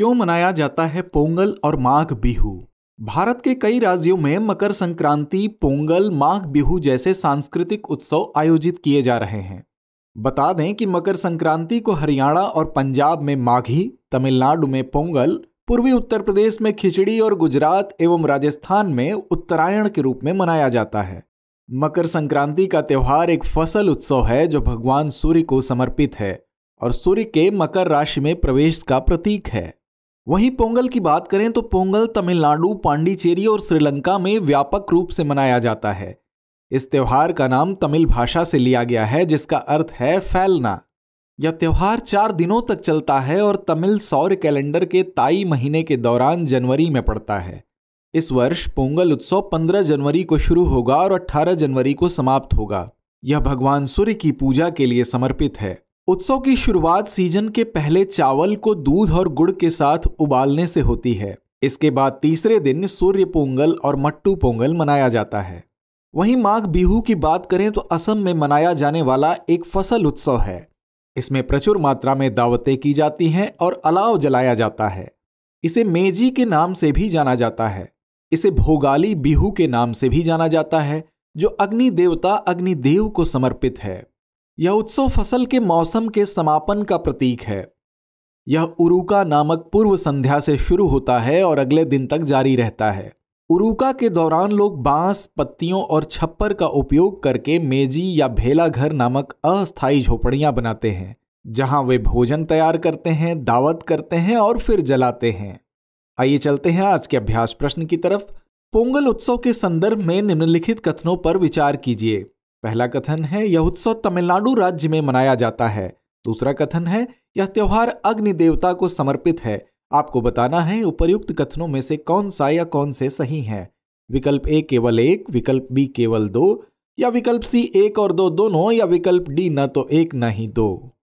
क्यों मनाया जाता है पोंगल और माघ बिहू भारत के कई राज्यों में मकर संक्रांति पोंगल माघ बिहू जैसे सांस्कृतिक उत्सव आयोजित किए जा रहे हैं बता दें कि मकर संक्रांति को हरियाणा और पंजाब में माघी तमिलनाडु में पोंगल पूर्वी उत्तर प्रदेश में खिचड़ी और गुजरात एवं राजस्थान में उत्तरायण के रूप में मनाया जाता है मकर संक्रांति का त्यौहार एक फसल उत्सव है जो भगवान सूर्य को समर्पित है और सूर्य के मकर राशि में प्रवेश का प्रतीक है वहीं पोंगल की बात करें तो पोंगल तमिलनाडु पांडिचेरी और श्रीलंका में व्यापक रूप से मनाया जाता है इस त्यौहार का नाम तमिल भाषा से लिया गया है जिसका अर्थ है फैलना यह त्यौहार चार दिनों तक चलता है और तमिल सौर कैलेंडर के ताई महीने के दौरान जनवरी में पड़ता है इस वर्ष पोंगल उत्सव 15 जनवरी को शुरू होगा और 18 जनवरी को समाप्त होगा यह भगवान सूर्य की पूजा के लिए समर्पित है उत्सव की शुरुआत सीजन के पहले चावल को दूध और गुड़ के साथ उबालने से होती है इसके बाद तीसरे दिन सूर्य पोंगल और मट्टू पोंगल मनाया जाता है वहीं माघ बिहू की बात करें तो असम में मनाया जाने वाला एक फसल उत्सव है इसमें प्रचुर मात्रा में दावतें की जाती हैं और अलाव जलाया जाता है इसे मेजी के नाम से भी जाना जाता है इसे भोगाली बिहू के नाम से भी जाना जाता है जो अग्नि देवता अग्निदेव को समर्पित है यह उत्सव फसल के मौसम के समापन का प्रतीक है यह उरुका नामक पूर्व संध्या से शुरू होता है और अगले दिन तक जारी रहता है उरुका के दौरान लोग बांस पत्तियों और छप्पर का उपयोग करके मेजी या भेला घर नामक अस्थायी झोपड़ियां बनाते हैं जहां वे भोजन तैयार करते हैं दावत करते हैं और फिर जलाते हैं आइए चलते हैं आज के अभ्यास प्रश्न की तरफ पोंगल उत्सव के संदर्भ में निम्नलिखित कथनों पर विचार कीजिए पहला कथन है यह उत्सव तमिलनाडु राज्य में मनाया जाता है दूसरा कथन है यह त्यौहार अग्नि देवता को समर्पित है आपको बताना है उपर्युक्त कथनों में से कौन सा या कौन से सही है विकल्प ए केवल एक विकल्प बी केवल दो या विकल्प सी एक और दो दोनों या विकल्प डी न तो एक न ही दो